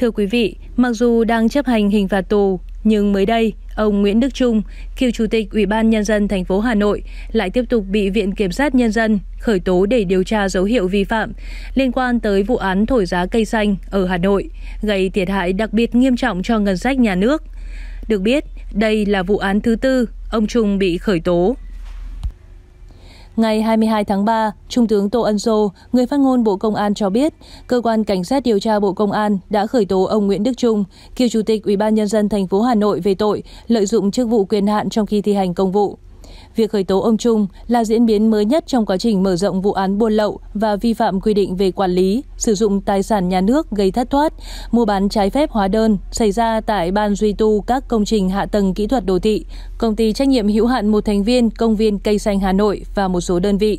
Thưa quý vị, mặc dù đang chấp hành hình phạt tù, nhưng mới đây, ông Nguyễn Đức Trung, cựu chủ tịch Ủy ban nhân dân thành phố Hà Nội, lại tiếp tục bị Viện kiểm sát nhân dân khởi tố để điều tra dấu hiệu vi phạm liên quan tới vụ án thổi giá cây xanh ở Hà Nội, gây thiệt hại đặc biệt nghiêm trọng cho ngân sách nhà nước. Được biết, đây là vụ án thứ tư ông Trung bị khởi tố. Ngày 22 tháng 3, Trung tướng Tô Ân Sô, người phát ngôn Bộ Công an cho biết, cơ quan cảnh sát điều tra Bộ Công an đã khởi tố ông Nguyễn Đức Trung, cựu chủ tịch Ủy ban nhân dân thành phố Hà Nội về tội lợi dụng chức vụ quyền hạn trong khi thi hành công vụ. Việc khởi tố ông Trung là diễn biến mới nhất trong quá trình mở rộng vụ án buôn lậu và vi phạm quy định về quản lý, sử dụng tài sản nhà nước gây thất thoát, mua bán trái phép hóa đơn xảy ra tại Ban duy tu các công trình hạ tầng kỹ thuật đô thị, công ty trách nhiệm hữu hạn một thành viên công viên cây xanh Hà Nội và một số đơn vị.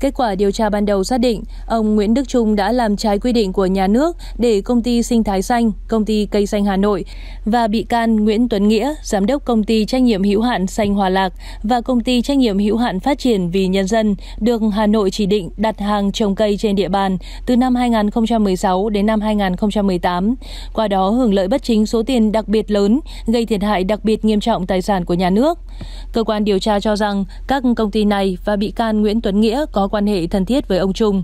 Kết quả điều tra ban đầu xác định, ông Nguyễn Đức Trung đã làm trái quy định của nhà nước để công ty Sinh Thái Xanh, công ty Cây Xanh Hà Nội và bị can Nguyễn Tuấn Nghĩa, giám đốc công ty trách nhiệm hữu hạn Xanh Hòa Lạc và công ty trách nhiệm hữu hạn Phát triển vì Nhân dân được Hà Nội chỉ định đặt hàng trồng cây trên địa bàn từ năm 2016 đến năm 2018, qua đó hưởng lợi bất chính số tiền đặc biệt lớn, gây thiệt hại đặc biệt nghiêm trọng tài sản của nhà nước. Cơ quan điều tra cho rằng các công ty này và bị can Nguyễn Tuấn Nghĩa có quan hệ thân thiết với ông Trung.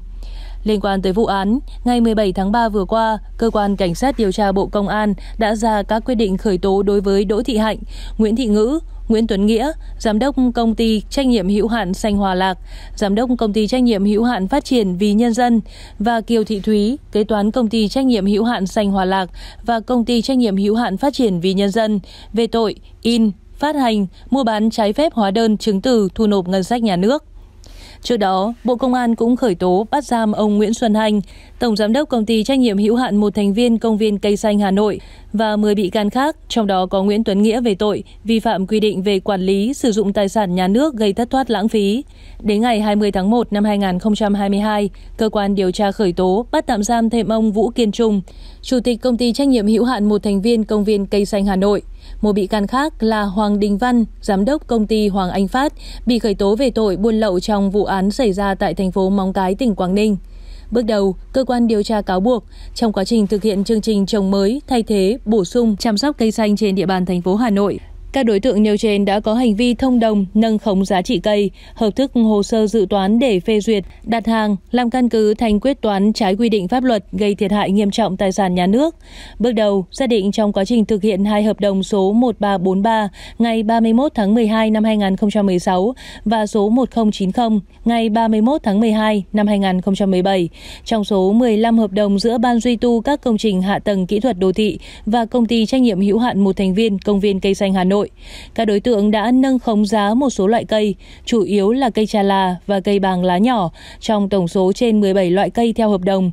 Liên quan tới vụ án, ngày 17 tháng 3 vừa qua, cơ quan cảnh sát điều tra Bộ Công an đã ra các quyết định khởi tố đối với Đỗ Thị Hạnh, Nguyễn Thị Ngữ, Nguyễn Tuấn Nghĩa, giám đốc công ty trách nhiệm hữu hạn Xanh Hòa Lạc, giám đốc công ty trách nhiệm hữu hạn Phát triển vì nhân dân và Kiều Thị Thúy, kế toán công ty trách nhiệm hữu hạn Xanh Hòa Lạc và công ty trách nhiệm hữu hạn Phát triển vì nhân dân về tội in, phát hành, mua bán trái phép hóa đơn chứng từ thu nộp ngân sách nhà nước. Trước đó, Bộ Công an cũng khởi tố bắt giam ông Nguyễn Xuân Hành, Tổng Giám đốc Công ty Trách nhiệm hữu hạn một thành viên Công viên Cây Xanh Hà Nội và 10 bị can khác, trong đó có Nguyễn Tuấn Nghĩa về tội vi phạm quy định về quản lý sử dụng tài sản nhà nước gây thất thoát lãng phí. Đến ngày 20 tháng 1 năm 2022, cơ quan điều tra khởi tố bắt tạm giam thêm ông Vũ Kiên Trung, Chủ tịch Công ty Trách nhiệm hữu hạn một thành viên Công viên Cây Xanh Hà Nội. Một bị can khác là Hoàng Đình Văn, giám đốc công ty Hoàng Anh Phát, bị khởi tố về tội buôn lậu trong vụ án xảy ra tại thành phố Móng Cái, tỉnh Quảng Ninh. Bước đầu, cơ quan điều tra cáo buộc trong quá trình thực hiện chương trình trồng mới, thay thế, bổ sung, chăm sóc cây xanh trên địa bàn thành phố Hà Nội, các đối tượng nêu trên đã có hành vi thông đồng nâng khống giá trị cây, hợp thức hồ sơ dự toán để phê duyệt, đặt hàng, làm căn cứ thành quyết toán trái quy định pháp luật gây thiệt hại nghiêm trọng tài sản nhà nước. Bước đầu, xác định trong quá trình thực hiện hai hợp đồng số 1343 ngày 31 tháng 12 năm 2016 và số 1090 ngày 31 tháng 12 năm 2017. Trong số 15 hợp đồng giữa Ban duy tu các công trình hạ tầng kỹ thuật đô thị và công ty trách nhiệm hữu hạn một thành viên công viên cây xanh Hà Nội Nội. Các đối tượng đã nâng khống giá một số loại cây, chủ yếu là cây trà là và cây bàng lá nhỏ, trong tổng số trên 17 loại cây theo hợp đồng.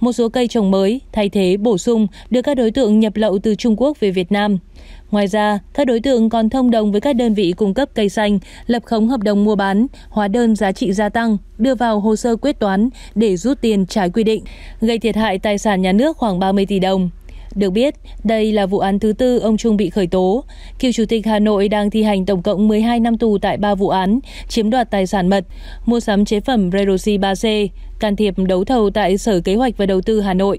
Một số cây trồng mới, thay thế, bổ sung được các đối tượng nhập lậu từ Trung Quốc về Việt Nam. Ngoài ra, các đối tượng còn thông đồng với các đơn vị cung cấp cây xanh, lập khống hợp đồng mua bán, hóa đơn giá trị gia tăng, đưa vào hồ sơ quyết toán để rút tiền trái quy định, gây thiệt hại tài sản nhà nước khoảng 30 tỷ đồng. Được biết, đây là vụ án thứ tư ông Trung bị khởi tố. Cựu Chủ tịch Hà Nội đang thi hành tổng cộng 12 năm tù tại 3 vụ án, chiếm đoạt tài sản mật, mua sắm chế phẩm Redoxy 3C, can thiệp đấu thầu tại Sở Kế hoạch và Đầu tư Hà Nội.